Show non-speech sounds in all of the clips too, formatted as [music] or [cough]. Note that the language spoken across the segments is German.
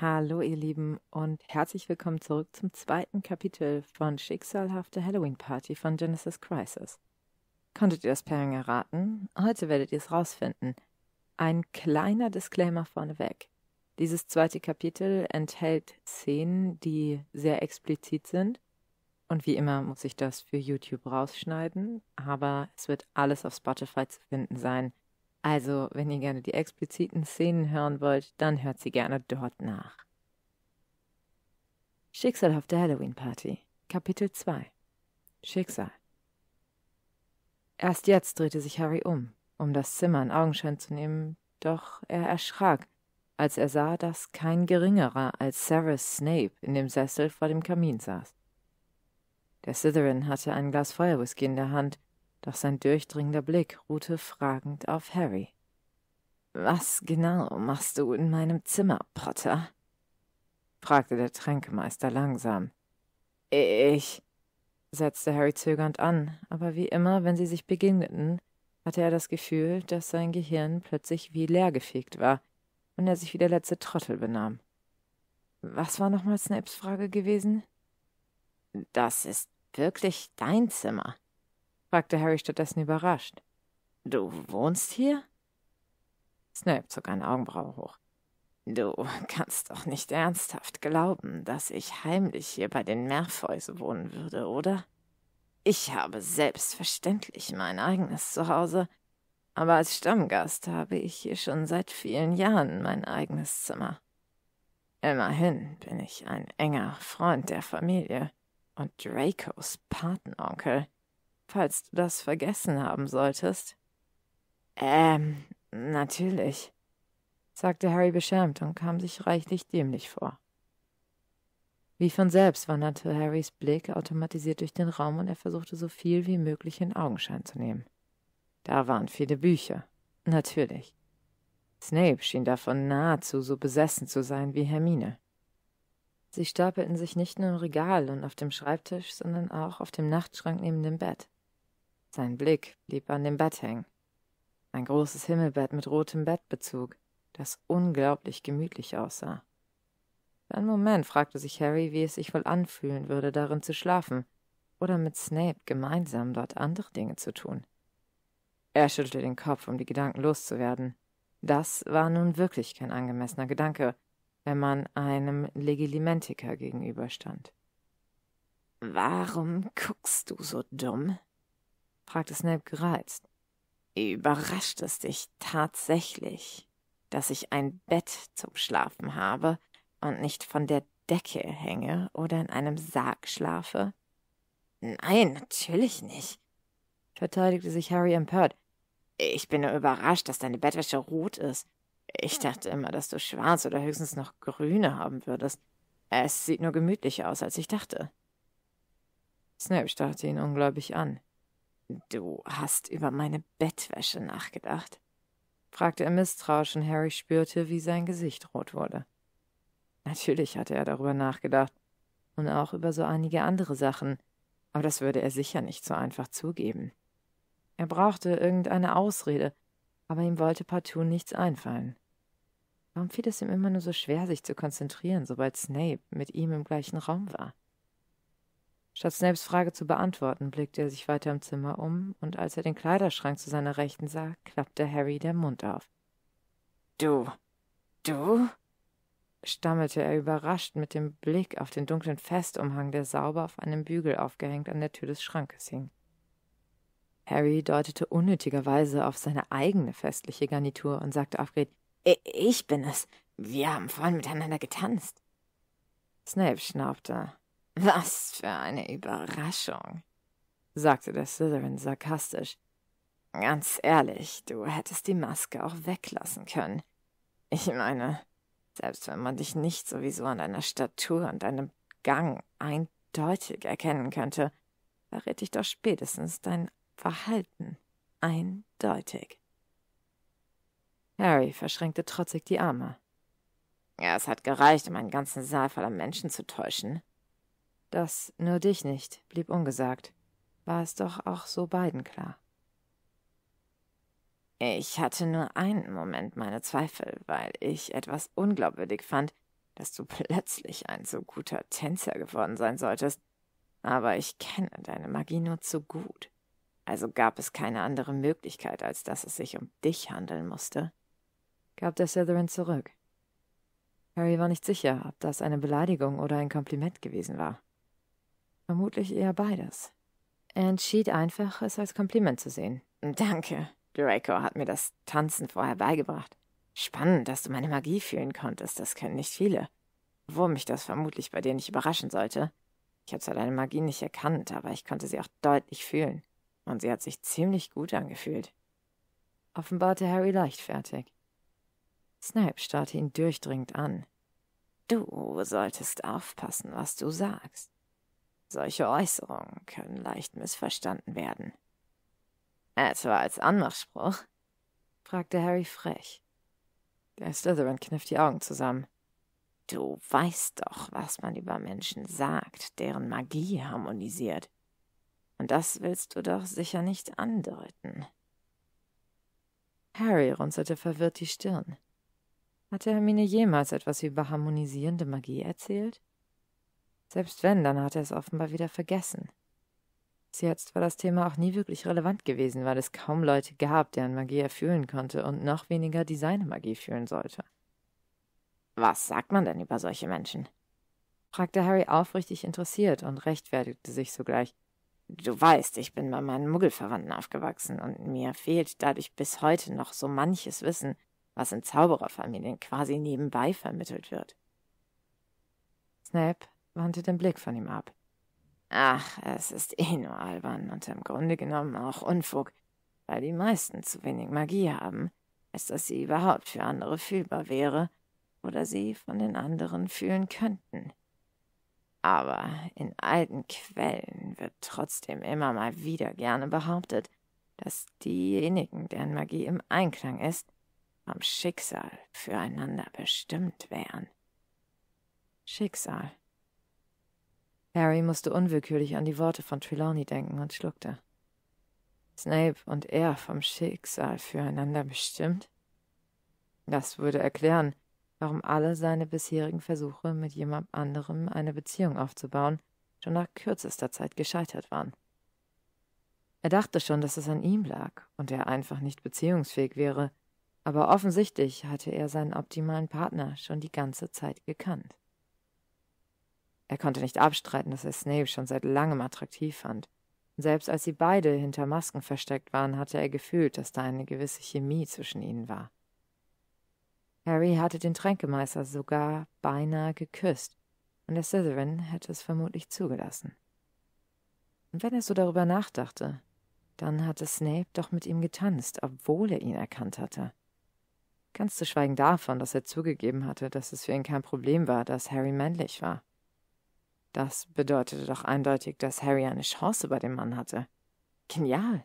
Hallo ihr Lieben und herzlich willkommen zurück zum zweiten Kapitel von Schicksalhafte Halloween Party von Genesis Crisis. Konntet ihr das Pairing erraten? Heute werdet ihr es rausfinden. Ein kleiner Disclaimer vorneweg. Dieses zweite Kapitel enthält Szenen, die sehr explizit sind. Und wie immer muss ich das für YouTube rausschneiden, aber es wird alles auf Spotify zu finden sein. Also, wenn ihr gerne die expliziten Szenen hören wollt, dann hört sie gerne dort nach. Schicksalhafte Halloween Party Kapitel 2 Schicksal Erst jetzt drehte sich Harry um, um das Zimmer in Augenschein zu nehmen, doch er erschrak, als er sah, dass kein geringerer als Severus Snape in dem Sessel vor dem Kamin saß. Der Slytherin hatte ein Glas Feuerwhisky in der Hand, doch sein durchdringender Blick ruhte fragend auf Harry. Was genau machst du in meinem Zimmer, Potter? fragte der Tränkemeister langsam. Ich, setzte Harry zögernd an, aber wie immer, wenn sie sich begegneten, hatte er das Gefühl, dass sein Gehirn plötzlich wie leergefegt war und er sich wie der letzte Trottel benahm. Was war nochmal Snapes Frage gewesen? Das ist wirklich dein Zimmer, fragte Harry stattdessen überrascht. Du wohnst hier? Snape zog eine Augenbraue hoch. Du kannst doch nicht ernsthaft glauben, dass ich heimlich hier bei den Merfoys wohnen würde, oder? Ich habe selbstverständlich mein eigenes Zuhause, aber als Stammgast habe ich hier schon seit vielen Jahren mein eigenes Zimmer. Immerhin bin ich ein enger Freund der Familie und Dracos Patenonkel falls du das vergessen haben solltest. Ähm, natürlich, sagte Harry beschämt und kam sich reichlich dämlich vor. Wie von selbst wanderte Harrys Blick automatisiert durch den Raum und er versuchte so viel wie möglich in Augenschein zu nehmen. Da waren viele Bücher. Natürlich. Snape schien davon nahezu so besessen zu sein wie Hermine. Sie stapelten sich nicht nur im Regal und auf dem Schreibtisch, sondern auch auf dem Nachtschrank neben dem Bett. Sein Blick blieb an dem Bett hängen. Ein großes Himmelbett mit rotem Bettbezug, das unglaublich gemütlich aussah. Für einen Moment fragte sich Harry, wie es sich wohl anfühlen würde, darin zu schlafen oder mit Snape gemeinsam dort andere Dinge zu tun. Er schüttelte den Kopf, um die Gedanken loszuwerden. Das war nun wirklich kein angemessener Gedanke, wenn man einem Legilimentiker gegenüberstand. Warum guckst du so dumm? fragte Snape gereizt. Überrascht es dich tatsächlich, dass ich ein Bett zum Schlafen habe und nicht von der Decke hänge oder in einem Sarg schlafe? Nein, natürlich nicht, verteidigte sich Harry empört. Ich bin nur überrascht, dass deine Bettwäsche rot ist. Ich dachte immer, dass du schwarz oder höchstens noch grüne haben würdest. Es sieht nur gemütlicher aus, als ich dachte. Snape starrte ihn ungläubig an. Du hast über meine Bettwäsche nachgedacht? fragte er misstrauisch und Harry spürte, wie sein Gesicht rot wurde. Natürlich hatte er darüber nachgedacht und auch über so einige andere Sachen, aber das würde er sicher nicht so einfach zugeben. Er brauchte irgendeine Ausrede, aber ihm wollte partout nichts einfallen. Warum fiel es ihm immer nur so schwer, sich zu konzentrieren, sobald Snape mit ihm im gleichen Raum war? Statt Snapes Frage zu beantworten, blickte er sich weiter im Zimmer um, und als er den Kleiderschrank zu seiner Rechten sah, klappte Harry der Mund auf. Du. Du? stammelte er überrascht mit dem Blick auf den dunklen Festumhang, der sauber auf einem Bügel aufgehängt an der Tür des Schrankes hing. Harry deutete unnötigerweise auf seine eigene festliche Garnitur und sagte aufgeregt: Ich bin es. Wir haben vorhin miteinander getanzt. Snape schnaubte. Was für eine Überraschung, sagte der Slytherin sarkastisch. Ganz ehrlich, du hättest die Maske auch weglassen können. Ich meine, selbst wenn man dich nicht sowieso an deiner Statur und deinem Gang eindeutig erkennen könnte, verrät dich doch spätestens dein Verhalten eindeutig. Harry verschränkte trotzig die Arme. Ja, es hat gereicht, um einen ganzen Saal voller Menschen zu täuschen. Das nur dich nicht blieb ungesagt, war es doch auch so beiden klar. Ich hatte nur einen Moment meine Zweifel, weil ich etwas unglaubwürdig fand, dass du plötzlich ein so guter Tänzer geworden sein solltest, aber ich kenne deine Magie nur zu gut, also gab es keine andere Möglichkeit, als dass es sich um dich handeln musste, gab der Slytherin zurück. Harry war nicht sicher, ob das eine Beleidigung oder ein Kompliment gewesen war vermutlich eher beides. Er entschied einfach, es als Kompliment zu sehen. Danke, Draco hat mir das Tanzen vorher beigebracht. Spannend, dass du meine Magie fühlen konntest, das können nicht viele. Obwohl mich das vermutlich bei dir nicht überraschen sollte. Ich habe zwar deine Magie nicht erkannt, aber ich konnte sie auch deutlich fühlen. Und sie hat sich ziemlich gut angefühlt. Offenbarte Harry leichtfertig. Snape starrte ihn durchdringend an. Du solltest aufpassen, was du sagst. Solche Äußerungen können leicht missverstanden werden. Etwa als Anmachspruch? fragte Harry frech. Der Slytherin kniff die Augen zusammen. Du weißt doch, was man über Menschen sagt, deren Magie harmonisiert. Und das willst du doch sicher nicht andeuten. Harry runzelte verwirrt die Stirn. Hatte Hermine jemals etwas über harmonisierende Magie erzählt? Selbst wenn, dann hat er es offenbar wieder vergessen. Bis jetzt war das Thema auch nie wirklich relevant gewesen, weil es kaum Leute gab, deren Magie er fühlen konnte und noch weniger, die seine Magie fühlen sollte. Was sagt man denn über solche Menschen? fragte Harry aufrichtig interessiert und rechtfertigte sich sogleich. Du weißt, ich bin bei meinen Muggelverwandten aufgewachsen und mir fehlt dadurch bis heute noch so manches Wissen, was in Zaubererfamilien quasi nebenbei vermittelt wird. Snape wandte den Blick von ihm ab. Ach, es ist eh nur albern und im Grunde genommen auch Unfug, weil die meisten zu wenig Magie haben, als dass sie überhaupt für andere fühlbar wäre oder sie von den anderen fühlen könnten. Aber in alten Quellen wird trotzdem immer mal wieder gerne behauptet, dass diejenigen, deren Magie im Einklang ist, vom Schicksal füreinander bestimmt wären. Schicksal, Harry musste unwillkürlich an die Worte von Trelawney denken und schluckte. Snape und er vom Schicksal füreinander bestimmt? Das würde erklären, warum alle seine bisherigen Versuche, mit jemand anderem eine Beziehung aufzubauen, schon nach kürzester Zeit gescheitert waren. Er dachte schon, dass es an ihm lag und er einfach nicht beziehungsfähig wäre, aber offensichtlich hatte er seinen optimalen Partner schon die ganze Zeit gekannt. Er konnte nicht abstreiten, dass er Snape schon seit langem attraktiv fand. Und selbst als sie beide hinter Masken versteckt waren, hatte er gefühlt, dass da eine gewisse Chemie zwischen ihnen war. Harry hatte den Tränkemeister sogar beinahe geküsst, und der Slytherin hätte es vermutlich zugelassen. Und wenn er so darüber nachdachte, dann hatte Snape doch mit ihm getanzt, obwohl er ihn erkannt hatte. Ganz zu schweigen davon, dass er zugegeben hatte, dass es für ihn kein Problem war, dass Harry männlich war. Das bedeutete doch eindeutig, dass Harry eine Chance bei dem Mann hatte. Genial.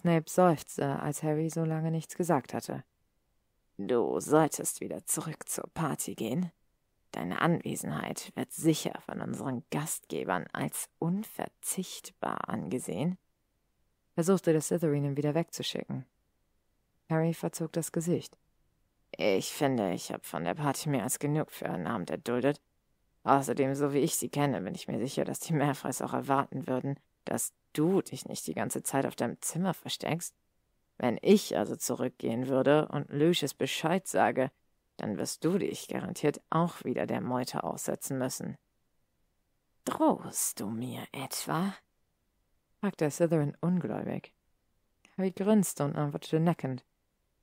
Snape seufzte, als Harry so lange nichts gesagt hatte. Du solltest wieder zurück zur Party gehen. Deine Anwesenheit wird sicher von unseren Gastgebern als unverzichtbar angesehen. Versuchte der Slytherin ihn wieder wegzuschicken. Harry verzog das Gesicht. Ich finde, ich habe von der Party mehr als genug für einen Abend erduldet Außerdem, so wie ich sie kenne, bin ich mir sicher, dass die Meerfreis auch erwarten würden, dass du dich nicht die ganze Zeit auf deinem Zimmer versteckst. Wenn ich also zurückgehen würde und Lucius Bescheid sage, dann wirst du dich garantiert auch wieder der Meute aussetzen müssen. Drohst du mir etwa? fragte Slytherin ungläubig. Harry grinste und antwortete neckend.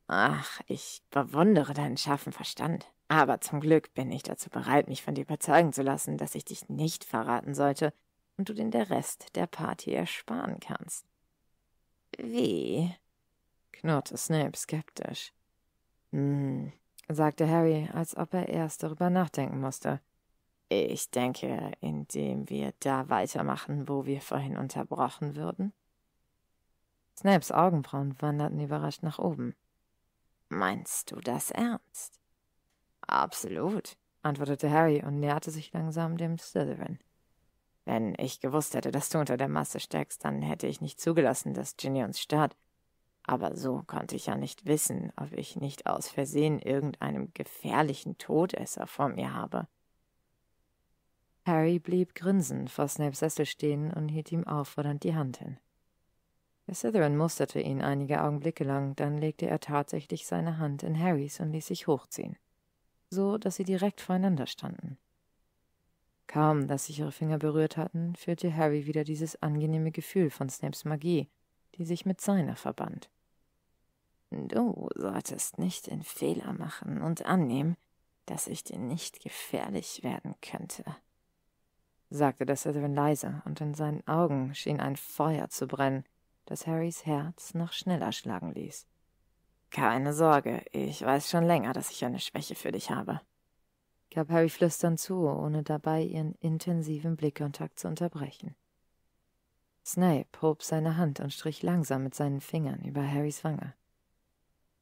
Ach, ich bewundere deinen scharfen Verstand. Aber zum Glück bin ich dazu bereit, mich von dir überzeugen zu lassen, dass ich dich nicht verraten sollte und du den der Rest der Party ersparen kannst. Wie? knurrte Snape skeptisch. Hm, sagte Harry, als ob er erst darüber nachdenken musste. Ich denke, indem wir da weitermachen, wo wir vorhin unterbrochen würden. Snapes Augenbrauen wanderten überrascht nach oben. Meinst du das ernst? Absolut, antwortete Harry und näherte sich langsam dem Slytherin. Wenn ich gewusst hätte, dass du unter der Masse steckst, dann hätte ich nicht zugelassen, dass Ginny uns stört. Aber so konnte ich ja nicht wissen, ob ich nicht aus Versehen irgendeinem gefährlichen Todesser vor mir habe. Harry blieb grinsend vor Snapes Sessel stehen und hielt ihm auffordernd die Hand hin. Der Slytherin musterte ihn einige Augenblicke lang, dann legte er tatsächlich seine Hand in Harrys und ließ sich hochziehen so dass sie direkt voreinander standen. Kaum, dass sich ihre Finger berührt hatten, fühlte Harry wieder dieses angenehme Gefühl von Snapes Magie, die sich mit seiner verband. Du solltest nicht den Fehler machen und annehmen, dass ich dir nicht gefährlich werden könnte, sagte das Slytherin leise, und in seinen Augen schien ein Feuer zu brennen, das Harrys Herz noch schneller schlagen ließ. Keine Sorge, ich weiß schon länger, dass ich eine Schwäche für dich habe. Gab Harry flüsternd zu, ohne dabei ihren intensiven Blickkontakt zu unterbrechen. Snape hob seine Hand und strich langsam mit seinen Fingern über Harrys Wange.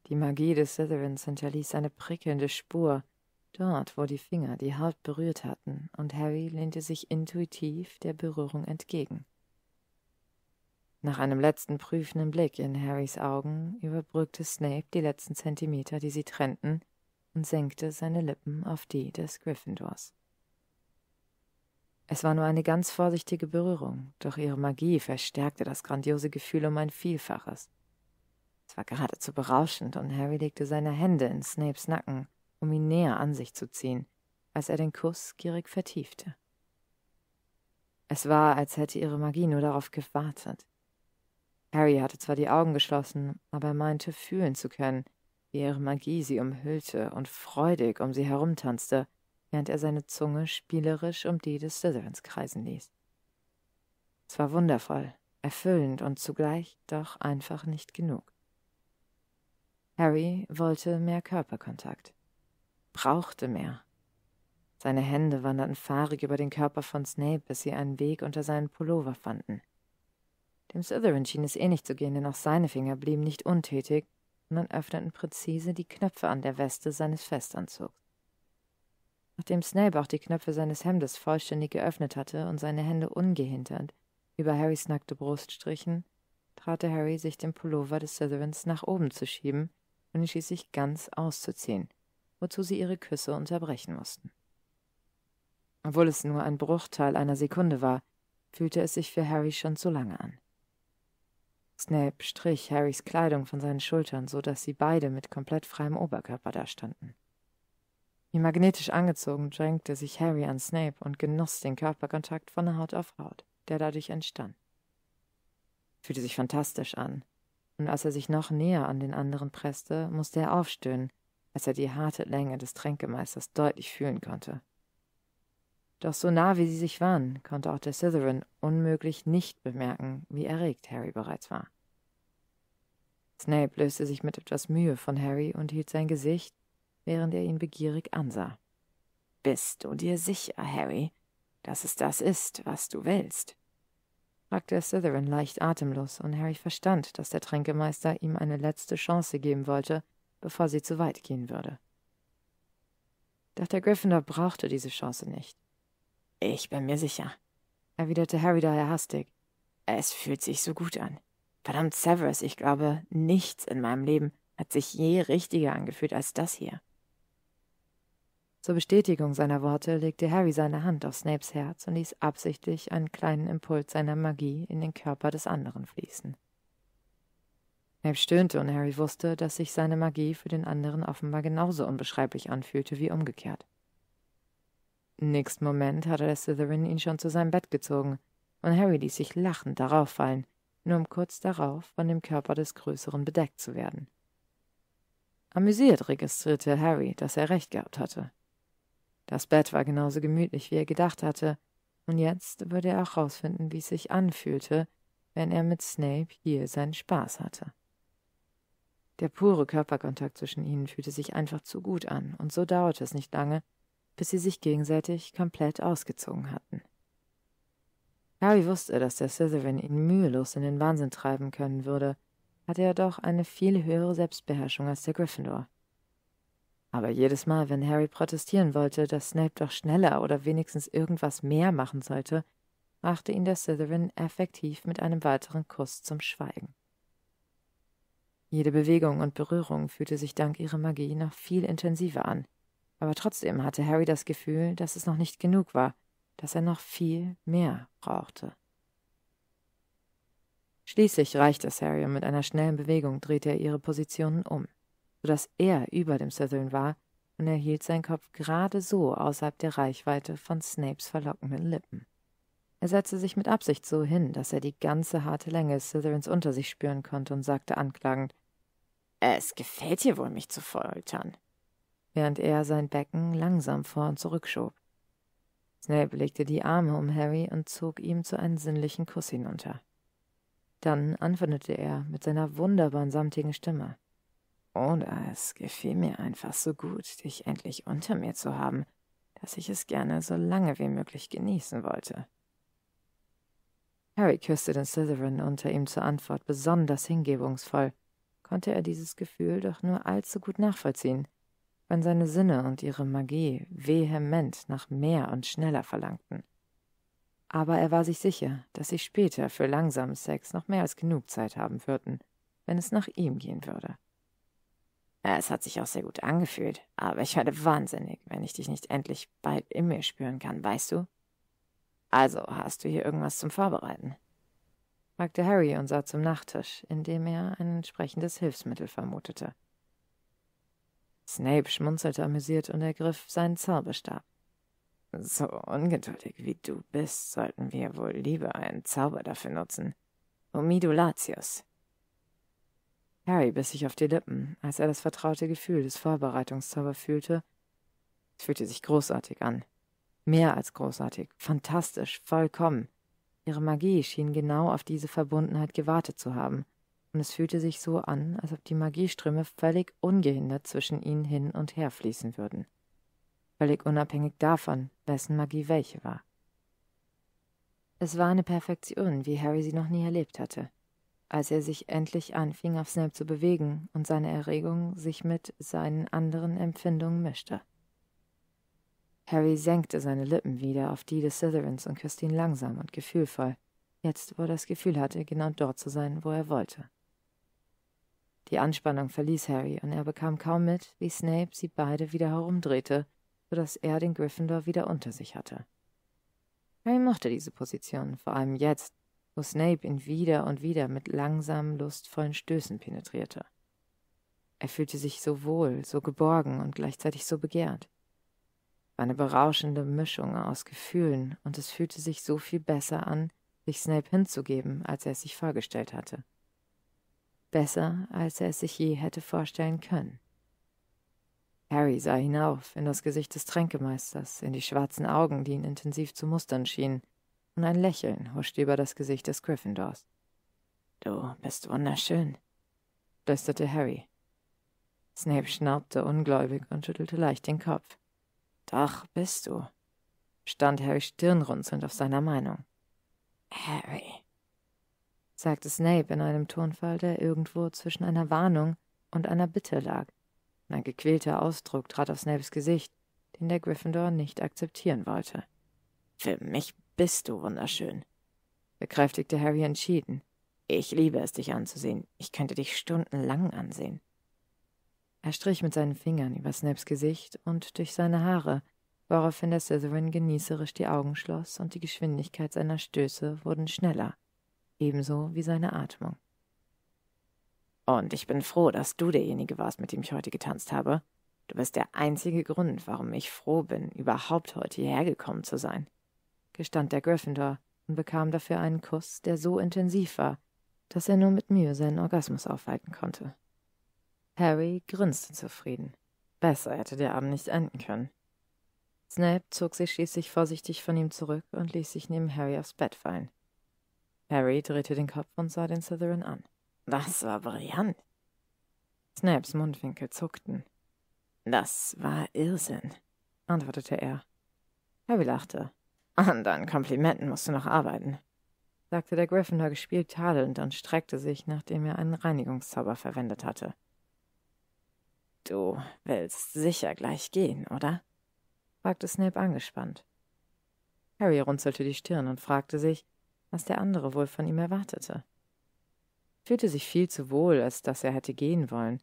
Die Magie des Slytherins hinterließ eine prickelnde Spur, dort, wo die Finger die Haut berührt hatten, und Harry lehnte sich intuitiv der Berührung entgegen. Nach einem letzten prüfenden Blick in Harrys Augen überbrückte Snape die letzten Zentimeter, die sie trennten, und senkte seine Lippen auf die des Gryffindors. Es war nur eine ganz vorsichtige Berührung, doch ihre Magie verstärkte das grandiose Gefühl um ein Vielfaches. Es war geradezu berauschend, und Harry legte seine Hände in Snapes Nacken, um ihn näher an sich zu ziehen, als er den Kuss gierig vertiefte. Es war, als hätte ihre Magie nur darauf gewartet. Harry hatte zwar die Augen geschlossen, aber er meinte fühlen zu können, wie ihre Magie sie umhüllte und freudig um sie herumtanzte, während er seine Zunge spielerisch um die des Slytherins kreisen ließ. Es war wundervoll, erfüllend und zugleich doch einfach nicht genug. Harry wollte mehr Körperkontakt, brauchte mehr. Seine Hände wanderten fahrig über den Körper von Snape, bis sie einen Weg unter seinen Pullover fanden – dem Slytherin schien es eh zu gehen, denn auch seine Finger blieben nicht untätig, sondern öffneten präzise die Knöpfe an der Weste seines Festanzugs. Nachdem Snape auch die Knöpfe seines Hemdes vollständig geöffnet hatte und seine Hände ungehindert über Harrys nackte Brust strichen, trat Harry, sich den Pullover des Slytherins nach oben zu schieben und ihn schließlich ganz auszuziehen, wozu sie ihre Küsse unterbrechen mussten. Obwohl es nur ein Bruchteil einer Sekunde war, fühlte es sich für Harry schon zu lange an. Snape strich Harrys Kleidung von seinen Schultern, so dass sie beide mit komplett freiem Oberkörper dastanden. Wie magnetisch angezogen drängte sich Harry an Snape und genoss den Körperkontakt von Haut auf Haut, der dadurch entstand. Fühlte sich fantastisch an, und als er sich noch näher an den anderen presste, musste er aufstöhnen, als er die harte Länge des Tränkemeisters deutlich fühlen konnte. Doch so nah wie sie sich waren, konnte auch der Slytherin unmöglich nicht bemerken, wie erregt Harry bereits war. Snape löste sich mit etwas Mühe von Harry und hielt sein Gesicht, während er ihn begierig ansah. Bist du dir sicher, Harry, dass es das ist, was du willst? fragte Slytherin leicht atemlos, und Harry verstand, dass der Tränkemeister ihm eine letzte Chance geben wollte, bevor sie zu weit gehen würde. Doch der Gryffindor brauchte diese Chance nicht. Ich bin mir sicher, erwiderte Harry daher hastig. Es fühlt sich so gut an. Verdammt, Severus, ich glaube, nichts in meinem Leben hat sich je richtiger angefühlt als das hier. Zur Bestätigung seiner Worte legte Harry seine Hand auf Snapes Herz und ließ absichtlich einen kleinen Impuls seiner Magie in den Körper des anderen fließen. Snape stöhnte und Harry wusste, dass sich seine Magie für den anderen offenbar genauso unbeschreiblich anfühlte wie umgekehrt. Im nächsten Moment hatte der Slytherin ihn schon zu seinem Bett gezogen, und Harry ließ sich lachend darauf fallen, nur um kurz darauf von dem Körper des Größeren bedeckt zu werden. Amüsiert registrierte Harry, dass er recht gehabt hatte. Das Bett war genauso gemütlich, wie er gedacht hatte, und jetzt würde er auch herausfinden, wie es sich anfühlte, wenn er mit Snape hier seinen Spaß hatte. Der pure Körperkontakt zwischen ihnen fühlte sich einfach zu gut an, und so dauerte es nicht lange, bis sie sich gegenseitig komplett ausgezogen hatten. Harry wusste, dass der Slytherin ihn mühelos in den Wahnsinn treiben können würde, hatte er doch eine viel höhere Selbstbeherrschung als der Gryffindor. Aber jedes Mal, wenn Harry protestieren wollte, dass Snape doch schneller oder wenigstens irgendwas mehr machen sollte, brachte ihn der Slytherin effektiv mit einem weiteren Kuss zum Schweigen. Jede Bewegung und Berührung fühlte sich dank ihrer Magie noch viel intensiver an, aber trotzdem hatte Harry das Gefühl, dass es noch nicht genug war dass er noch viel mehr brauchte. Schließlich reichte es Harry und mit einer schnellen Bewegung drehte er ihre Positionen um, sodass er über dem Slytherin war und er hielt seinen Kopf gerade so außerhalb der Reichweite von Snapes verlockenden Lippen. Er setzte sich mit Absicht so hin, dass er die ganze harte Länge Slytherins unter sich spüren konnte und sagte anklagend: Es gefällt dir wohl, mich zu foltern, während er sein Becken langsam vor und zurückschob. Snape legte die Arme um Harry und zog ihm zu einem sinnlichen Kuss hinunter. Dann antwortete er mit seiner wunderbaren samtigen Stimme. Oder es gefiel mir einfach so gut, dich endlich unter mir zu haben, dass ich es gerne so lange wie möglich genießen wollte. Harry küsste den Slytherin unter ihm zur Antwort besonders hingebungsvoll, konnte er dieses Gefühl doch nur allzu gut nachvollziehen wenn seine Sinne und ihre Magie vehement nach mehr und schneller verlangten. Aber er war sich sicher, dass sie später für langsamen Sex noch mehr als genug Zeit haben würden, wenn es nach ihm gehen würde. Es hat sich auch sehr gut angefühlt, aber ich werde wahnsinnig, wenn ich dich nicht endlich bald in mir spüren kann, weißt du? Also, hast du hier irgendwas zum Vorbereiten? fragte Harry und sah zum Nachttisch, in dem er ein entsprechendes Hilfsmittel vermutete. Snape schmunzelte amüsiert und ergriff seinen Zauberstab. So ungeduldig wie du bist, sollten wir wohl lieber einen Zauber dafür nutzen. Omidulatius. Harry biss sich auf die Lippen, als er das vertraute Gefühl des Vorbereitungszauber fühlte. Es fühlte sich großartig an. Mehr als großartig, fantastisch, vollkommen. Ihre Magie schien genau auf diese Verbundenheit gewartet zu haben und es fühlte sich so an, als ob die Magieströme völlig ungehindert zwischen ihnen hin und her fließen würden. Völlig unabhängig davon, wessen Magie welche war. Es war eine Perfektion, wie Harry sie noch nie erlebt hatte. Als er sich endlich anfing, auf Snape zu bewegen und seine Erregung sich mit seinen anderen Empfindungen mischte. Harry senkte seine Lippen wieder auf die des Slytherins und küsste ihn langsam und gefühlvoll, jetzt wo er das Gefühl hatte, genau dort zu sein, wo er wollte. Die Anspannung verließ Harry, und er bekam kaum mit, wie Snape sie beide wieder herumdrehte, so dass er den Gryffindor wieder unter sich hatte. Harry mochte diese Position, vor allem jetzt, wo Snape ihn wieder und wieder mit langsamen, lustvollen Stößen penetrierte. Er fühlte sich so wohl, so geborgen und gleichzeitig so begehrt. War eine berauschende Mischung aus Gefühlen, und es fühlte sich so viel besser an, sich Snape hinzugeben, als er es sich vorgestellt hatte besser, als er es sich je hätte vorstellen können. Harry sah hinauf in das Gesicht des Tränkemeisters, in die schwarzen Augen, die ihn intensiv zu mustern schienen, und ein Lächeln huschte über das Gesicht des Gryffindors. Du bist wunderschön, flüsterte Harry. Snape schnaubte ungläubig und schüttelte leicht den Kopf. Doch bist du, stand Harry stirnrunzelnd auf seiner Meinung. Harry, sagte Snape in einem Tonfall, der irgendwo zwischen einer Warnung und einer Bitte lag. Ein gequälter Ausdruck trat auf Snapes Gesicht, den der Gryffindor nicht akzeptieren wollte. Für mich bist du wunderschön, bekräftigte Harry entschieden. Ich liebe es, dich anzusehen. Ich könnte dich stundenlang ansehen. Er strich mit seinen Fingern über Snapes Gesicht und durch seine Haare, woraufhin der Slytherin genießerisch die Augen schloss und die Geschwindigkeit seiner Stöße wurden schneller ebenso wie seine Atmung. Und ich bin froh, dass du derjenige warst, mit dem ich heute getanzt habe. Du bist der einzige Grund, warum ich froh bin, überhaupt heute hierher gekommen zu sein, gestand der Gryffindor und bekam dafür einen Kuss, der so intensiv war, dass er nur mit Mühe seinen Orgasmus aufhalten konnte. Harry grinste zufrieden. Besser hätte der Abend nicht enden können. Snape zog sich schließlich vorsichtig von ihm zurück und ließ sich neben Harry aufs Bett fallen. Harry drehte den Kopf und sah den Slytherin an. Das war brillant. Snaps Mundwinkel zuckten. Das war Irrsinn, antwortete er. Harry lachte. An deinen Komplimenten musst du noch arbeiten, sagte der Gryffindor gespielt tadelnd und streckte sich, nachdem er einen Reinigungszauber verwendet hatte. Du willst sicher gleich gehen, oder? fragte Snape angespannt. Harry runzelte die Stirn und fragte sich, was der andere wohl von ihm erwartete. Fühlte sich viel zu wohl, als dass er hätte gehen wollen.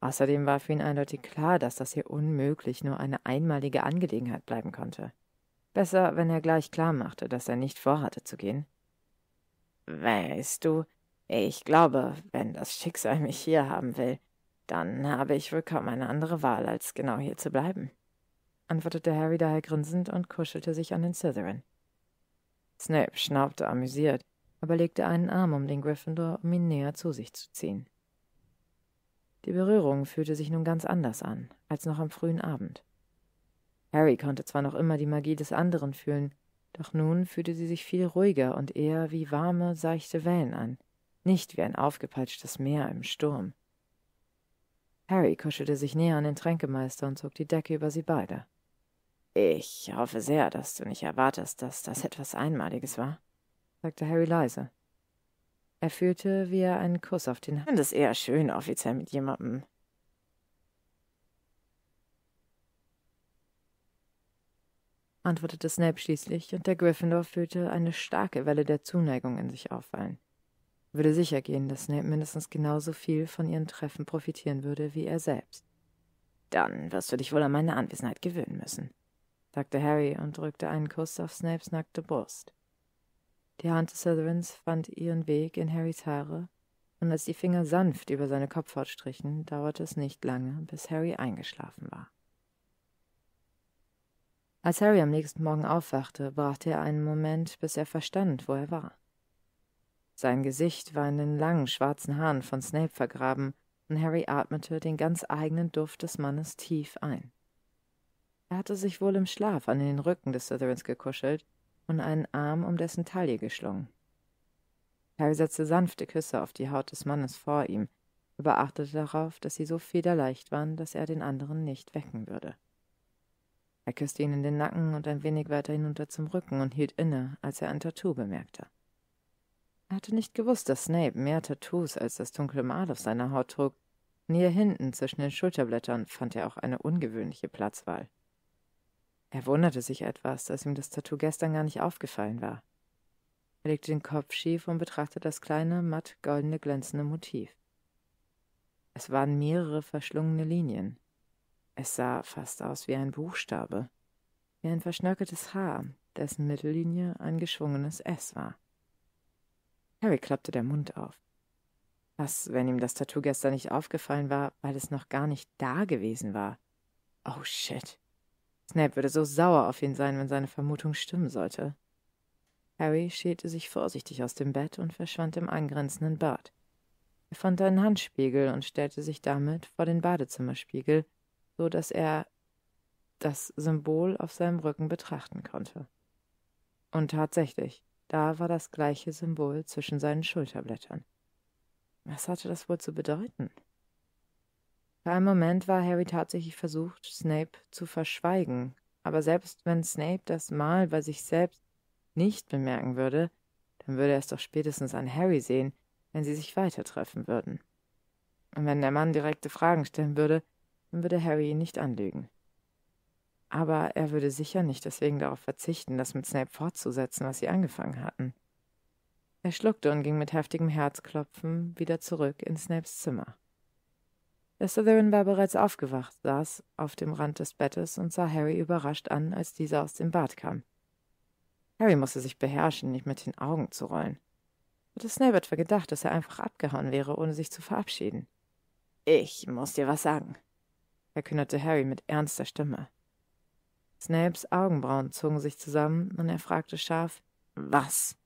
Außerdem war für ihn eindeutig klar, dass das hier unmöglich nur eine einmalige Angelegenheit bleiben konnte. Besser, wenn er gleich klar machte, dass er nicht vorhatte zu gehen. Weißt du, ich glaube, wenn das Schicksal mich hier haben will, dann habe ich wohl kaum eine andere Wahl, als genau hier zu bleiben, antwortete Harry daher grinsend und kuschelte sich an den Slytherin. Snape schnaubte amüsiert, aber legte einen Arm um den Gryffindor, um ihn näher zu sich zu ziehen. Die Berührung fühlte sich nun ganz anders an, als noch am frühen Abend. Harry konnte zwar noch immer die Magie des anderen fühlen, doch nun fühlte sie sich viel ruhiger und eher wie warme, seichte Wellen an, nicht wie ein aufgepeitschtes Meer im Sturm. Harry kuschelte sich näher an den Tränkemeister und zog die Decke über sie beide. Ich hoffe sehr, dass du nicht erwartest, dass das etwas Einmaliges war, sagte Harry leise. Er fühlte, wie er einen Kuss auf den Hand. Es eher schön, offiziell mit jemandem antwortete Snape schließlich, und der Gryffindor fühlte eine starke Welle der Zuneigung in sich aufwallen. Würde sicher gehen, dass Snape mindestens genauso viel von ihren Treffen profitieren würde wie er selbst. Dann wirst du dich wohl an meine Anwesenheit gewöhnen müssen, sagte Harry und drückte einen Kuss auf Snapes nackte Brust. Die Hand des Slytherins fand ihren Weg in Harrys Haare, und als die Finger sanft über seine Kopfhaut strichen, dauerte es nicht lange, bis Harry eingeschlafen war. Als Harry am nächsten Morgen aufwachte, brachte er einen Moment, bis er verstand, wo er war. Sein Gesicht war in den langen schwarzen Haaren von Snape vergraben, und Harry atmete den ganz eigenen Duft des Mannes tief ein. Er hatte sich wohl im Schlaf an den Rücken des Slytherins gekuschelt und einen Arm um dessen Taille geschlungen. Harry setzte sanfte Küsse auf die Haut des Mannes vor ihm, aber achtete darauf, dass sie so federleicht waren, dass er den anderen nicht wecken würde. Er küsste ihn in den Nacken und ein wenig weiter hinunter zum Rücken und hielt inne, als er ein Tattoo bemerkte. Er hatte nicht gewusst, dass Snape mehr Tattoos als das dunkle Mal auf seiner Haut trug, und hier hinten zwischen den Schulterblättern fand er auch eine ungewöhnliche Platzwahl. Er wunderte sich etwas, dass ihm das Tattoo gestern gar nicht aufgefallen war. Er legte den Kopf schief und betrachtete das kleine, matt goldene, glänzende Motiv. Es waren mehrere verschlungene Linien. Es sah fast aus wie ein Buchstabe, wie ein verschnörkeltes Haar, dessen Mittellinie ein geschwungenes S war. Harry klappte der Mund auf. Was, wenn ihm das Tattoo gestern nicht aufgefallen war, weil es noch gar nicht da gewesen war? Oh shit. Snape würde so sauer auf ihn sein, wenn seine Vermutung stimmen sollte. Harry schälte sich vorsichtig aus dem Bett und verschwand im angrenzenden Bad. Er fand einen Handspiegel und stellte sich damit vor den Badezimmerspiegel, so dass er das Symbol auf seinem Rücken betrachten konnte. Und tatsächlich, da war das gleiche Symbol zwischen seinen Schulterblättern. Was hatte das wohl zu bedeuten? Für einen Moment war Harry tatsächlich versucht, Snape zu verschweigen. Aber selbst wenn Snape das Mal bei sich selbst nicht bemerken würde, dann würde er es doch spätestens an Harry sehen, wenn sie sich weiter treffen würden. Und wenn der Mann direkte Fragen stellen würde, dann würde Harry ihn nicht anlügen. Aber er würde sicher nicht deswegen darauf verzichten, das mit Snape fortzusetzen, was sie angefangen hatten. Er schluckte und ging mit heftigem Herzklopfen wieder zurück in Snapes Zimmer. Slytherin war bereits aufgewacht, saß auf dem Rand des Bettes und sah Harry überrascht an, als dieser aus dem Bad kam. Harry musste sich beherrschen, nicht mit den Augen zu rollen. Hatte Snape etwa gedacht, dass er einfach abgehauen wäre, ohne sich zu verabschieden? Ich muss dir was sagen, verkündete Harry mit ernster Stimme. Snapes Augenbrauen zogen sich zusammen und er fragte scharf: Was?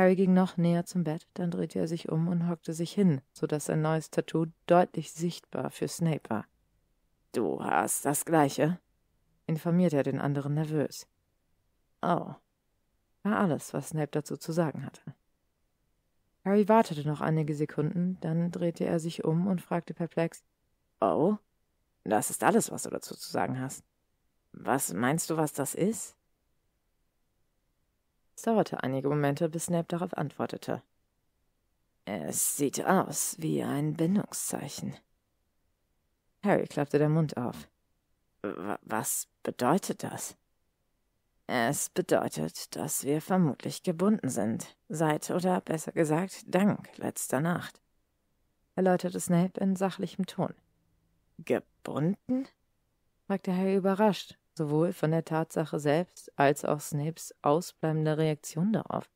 Harry ging noch näher zum Bett, dann drehte er sich um und hockte sich hin, so dass sein neues Tattoo deutlich sichtbar für Snape war. Du hast das gleiche, informierte er den anderen nervös. Oh, war alles, was Snape dazu zu sagen hatte. Harry wartete noch einige Sekunden, dann drehte er sich um und fragte perplex: Oh, das ist alles, was du dazu zu sagen hast. Was meinst du, was das ist? Es dauerte einige Momente, bis Snape darauf antwortete. Es sieht aus wie ein Bindungszeichen. Harry klappte der Mund auf. W was bedeutet das? Es bedeutet, dass wir vermutlich gebunden sind, seit oder besser gesagt dank letzter Nacht, erläuterte Snape in sachlichem Ton. Gebunden? fragte Harry überrascht sowohl von der Tatsache selbst als auch Snapes ausbleibende Reaktion darauf.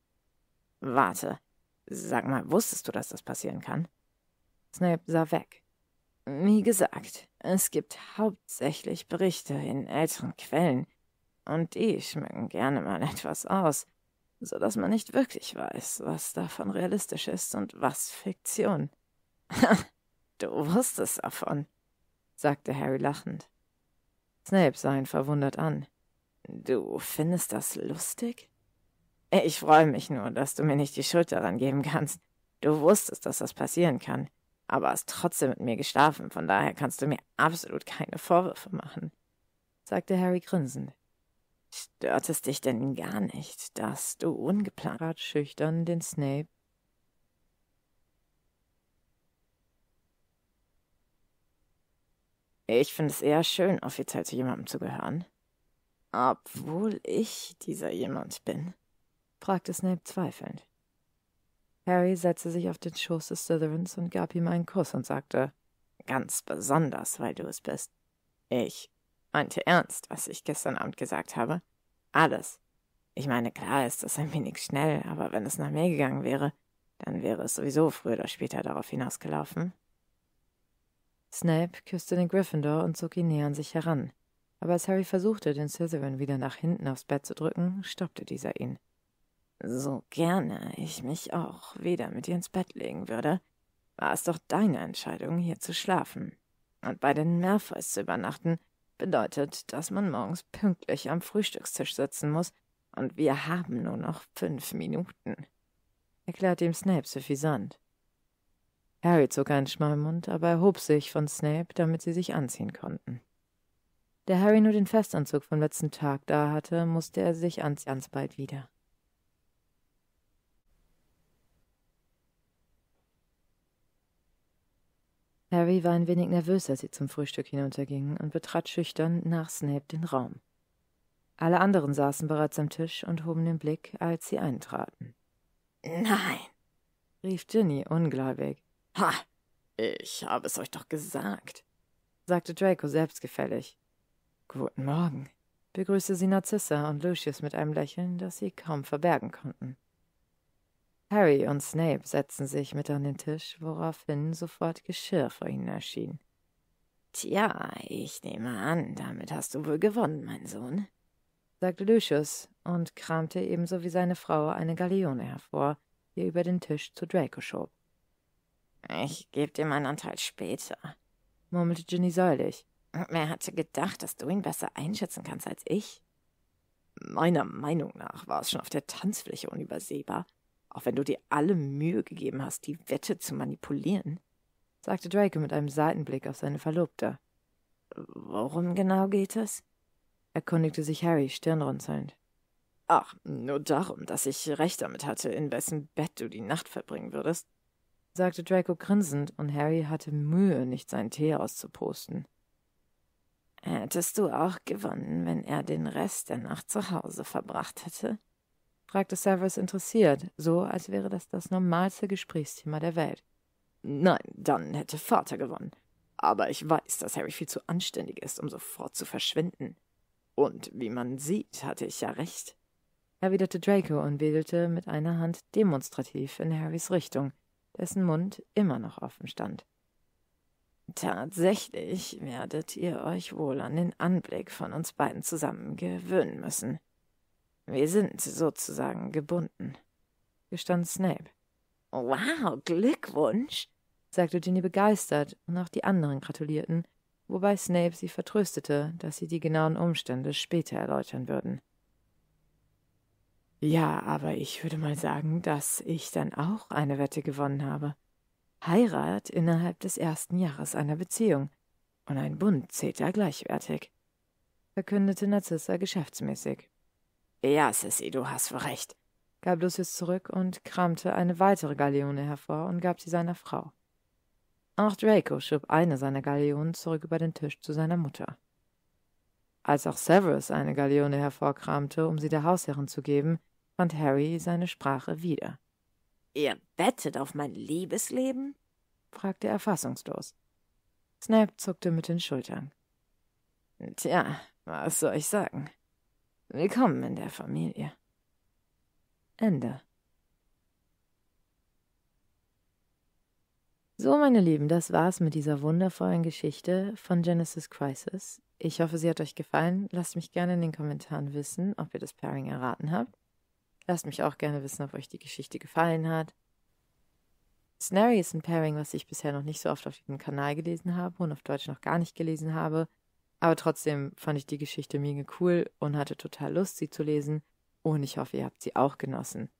Warte, sag mal, wusstest du, dass das passieren kann? Snape sah weg. Wie gesagt, es gibt hauptsächlich Berichte in älteren Quellen, und die schmücken gerne mal etwas aus, so dass man nicht wirklich weiß, was davon realistisch ist und was Fiktion. [laughs] du wusstest davon, sagte Harry lachend. Snape sah ihn verwundert an. Du findest das lustig? Äh, ich freue mich nur, dass du mir nicht die Schuld daran geben kannst. Du wusstest, dass das passieren kann, aber hast trotzdem mit mir geschlafen, von daher kannst du mir absolut keine Vorwürfe machen, sagte Harry grinsend. Stört es dich denn gar nicht, dass du ungeplant schüchtern den Snape Ich finde es eher schön, offiziell zu jemandem zu gehören. Obwohl ich dieser jemand bin? fragte Snape zweifelnd. Harry setzte sich auf den Schoß des Slytherins und gab ihm einen Kuss und sagte, Ganz besonders, weil du es bist. Ich meinte ernst, was ich gestern Abend gesagt habe. Alles. Ich meine, klar ist das ein wenig schnell, aber wenn es nach mir gegangen wäre, dann wäre es sowieso früher oder später darauf hinausgelaufen. Snape küsste den Gryffindor und zog ihn näher an sich heran. Aber als Harry versuchte, den Slytherin wieder nach hinten aufs Bett zu drücken, stoppte dieser ihn. So gerne ich mich auch wieder mit dir ins Bett legen würde, war es doch deine Entscheidung, hier zu schlafen. Und bei den Malfoys zu übernachten, bedeutet, dass man morgens pünktlich am Frühstückstisch sitzen muss, und wir haben nur noch fünf Minuten, erklärte ihm Snape suffisant. Harry zog einen Schmalmund, aber erhob sich von Snape, damit sie sich anziehen konnten. Da Harry nur den Festanzug vom letzten Tag da hatte, musste er sich ans, ans bald wieder. Harry war ein wenig nervös, als sie zum Frühstück hinuntergingen und betrat schüchtern nach Snape den Raum. Alle anderen saßen bereits am Tisch und hoben den Blick, als sie eintraten. Nein, rief Ginny ungläubig. Ha, ich habe es euch doch gesagt, sagte Draco selbstgefällig. Guten Morgen, begrüßte sie Narzissa und Lucius mit einem Lächeln, das sie kaum verbergen konnten. Harry und Snape setzten sich mit an den Tisch, woraufhin sofort Geschirr vor ihnen erschien. Tja, ich nehme an, damit hast du wohl gewonnen, mein Sohn, sagte Lucius und kramte ebenso wie seine Frau eine Galeone hervor, die er über den Tisch zu Draco schob. Ich gebe dir meinen Anteil später, murmelte Ginny säulig. Wer hatte gedacht, dass du ihn besser einschätzen kannst als ich? Meiner Meinung nach war es schon auf der Tanzfläche unübersehbar, auch wenn du dir alle Mühe gegeben hast, die Wette zu manipulieren, sagte Draco mit einem Seitenblick auf seine Verlobte. Worum genau geht es? erkundigte sich Harry stirnrunzelnd. Ach, nur darum, dass ich recht damit hatte, in wessen Bett du die Nacht verbringen würdest sagte Draco grinsend, und Harry hatte Mühe, nicht seinen Tee auszuposten. Hättest du auch gewonnen, wenn er den Rest der Nacht zu Hause verbracht hätte? fragte Severus interessiert, so als wäre das das normalste Gesprächsthema der Welt. Nein, dann hätte Vater gewonnen. Aber ich weiß, dass Harry viel zu anständig ist, um sofort zu verschwinden. Und wie man sieht, hatte ich ja recht, erwiderte Draco und wedelte mit einer Hand demonstrativ in Harrys Richtung, dessen Mund immer noch offen stand. Tatsächlich werdet ihr euch wohl an den Anblick von uns beiden zusammen gewöhnen müssen. Wir sind sozusagen gebunden, gestand Snape. Wow, Glückwunsch, sagte Ginny begeistert, und auch die anderen gratulierten, wobei Snape sie vertröstete, dass sie die genauen Umstände später erläutern würden. Ja, aber ich würde mal sagen, dass ich dann auch eine Wette gewonnen habe. Heirat innerhalb des ersten Jahres einer Beziehung. Und ein Bund zählt da gleichwertig, verkündete Narzissa geschäftsmäßig. Ja, Sissy, du hast wohl recht, gab Lucius zurück und kramte eine weitere Galeone hervor und gab sie seiner Frau. Auch Draco schob eine seiner Galeonen zurück über den Tisch zu seiner Mutter. Als auch Severus eine Galeone hervorkramte, um sie der Hausherrin zu geben, fand Harry seine Sprache wieder. Ihr bettet auf mein Liebesleben? fragte er fassungslos. Snap zuckte mit den Schultern. Tja, was soll ich sagen? Willkommen in der Familie. Ende. So, meine Lieben, das war's mit dieser wundervollen Geschichte von Genesis Crisis. Ich hoffe, sie hat euch gefallen. Lasst mich gerne in den Kommentaren wissen, ob ihr das Pairing erraten habt. Lasst mich auch gerne wissen, ob euch die Geschichte gefallen hat. Snary ist ein Pairing, was ich bisher noch nicht so oft auf diesem Kanal gelesen habe und auf Deutsch noch gar nicht gelesen habe. Aber trotzdem fand ich die Geschichte mega cool und hatte total Lust, sie zu lesen. Und ich hoffe, ihr habt sie auch genossen.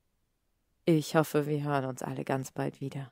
Ich hoffe, wir hören uns alle ganz bald wieder.